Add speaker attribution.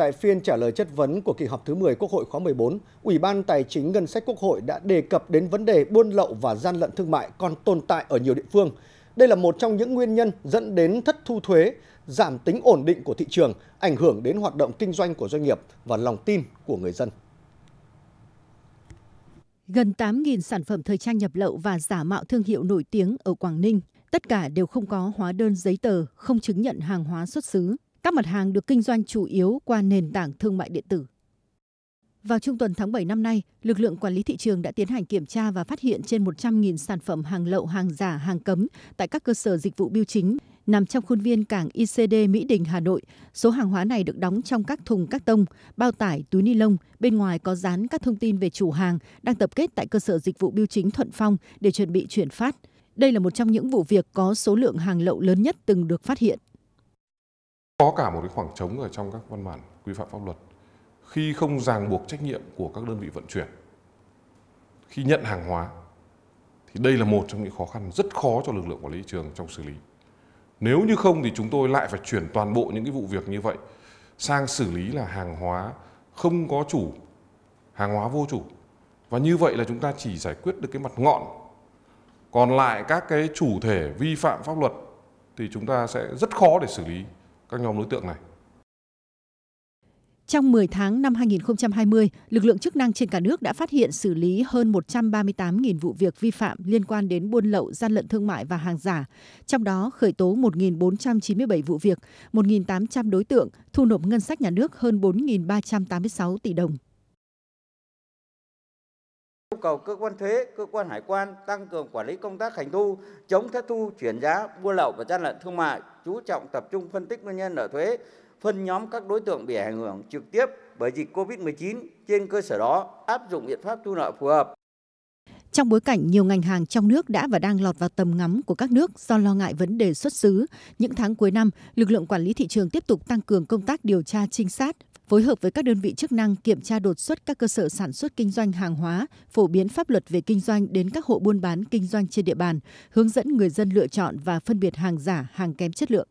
Speaker 1: tại phiên trả lời chất vấn của kỳ họp thứ 10 quốc hội khóa 14, ủy ban tài chính ngân sách quốc hội đã đề cập đến vấn đề buôn lậu và gian lận thương mại còn tồn tại ở nhiều địa phương đây là một trong những nguyên nhân dẫn đến thất thu thuế giảm tính ổn định của thị trường ảnh hưởng đến hoạt động kinh doanh của doanh nghiệp và lòng tin của người dân
Speaker 2: Gần 8.000 sản phẩm thời trang nhập lậu và giả mạo thương hiệu nổi tiếng ở Quảng Ninh. Tất cả đều không có hóa đơn giấy tờ, không chứng nhận hàng hóa xuất xứ. Các mặt hàng được kinh doanh chủ yếu qua nền tảng thương mại điện tử. Vào trung tuần tháng 7 năm nay, lực lượng quản lý thị trường đã tiến hành kiểm tra và phát hiện trên 100.000 sản phẩm hàng lậu, hàng giả, hàng cấm tại các cơ sở dịch vụ biêu chính nằm trong khuôn viên cảng ICD Mỹ Đình, Hà Nội. Số hàng hóa này được đóng trong các thùng các tông, bao tải, túi ni lông, bên ngoài có dán các thông tin về chủ hàng đang tập kết tại cơ sở dịch vụ biêu chính Thuận Phong để chuẩn bị chuyển phát. Đây là một trong những vụ việc có số lượng hàng lậu lớn nhất từng được phát hiện
Speaker 3: có cả một cái khoảng trống ở trong các văn bản quy phạm pháp luật khi không ràng buộc trách nhiệm của các đơn vị vận chuyển khi nhận hàng hóa thì đây là một trong những khó khăn rất khó cho lực lượng quản lý thị trường trong xử lý nếu như không thì chúng tôi lại phải chuyển toàn bộ những cái vụ việc như vậy sang xử lý là hàng hóa không có chủ hàng hóa vô chủ và như vậy là chúng ta chỉ giải quyết được cái mặt ngọn còn lại các cái chủ thể vi phạm pháp luật thì chúng ta sẽ rất khó để xử lý các nhóm đối tượng này.
Speaker 2: Trong 10 tháng năm 2020, lực lượng chức năng trên cả nước đã phát hiện xử lý hơn 138.000 vụ việc vi phạm liên quan đến buôn lậu, gian lận thương mại và hàng giả. Trong đó, khởi tố 1.497 vụ việc, 1.800 đối tượng, thu nộp ngân sách nhà nước hơn 4.386 tỷ đồng
Speaker 4: yêu cầu cơ quan thuế, cơ quan hải quan tăng cường quản lý công tác hành thu, chống thất thu, chuyển giá, buôn lậu và gian lận thương mại, chú trọng tập trung phân tích nguyên nhân nợ thuế, phân nhóm các đối tượng bị ảnh hưởng trực tiếp bởi dịch COVID-19, trên cơ sở đó áp dụng biện pháp thu nợ phù hợp.
Speaker 2: Trong bối cảnh nhiều ngành hàng trong nước đã và đang lọt vào tầm ngắm của các nước do lo ngại vấn đề xuất xứ, những tháng cuối năm, lực lượng quản lý thị trường tiếp tục tăng cường công tác điều tra trinh sát, phối hợp với các đơn vị chức năng kiểm tra đột xuất các cơ sở sản xuất kinh doanh hàng hóa, phổ biến pháp luật về kinh doanh đến các hộ buôn bán kinh doanh trên địa bàn, hướng dẫn người dân lựa chọn và phân biệt hàng giả, hàng kém chất lượng.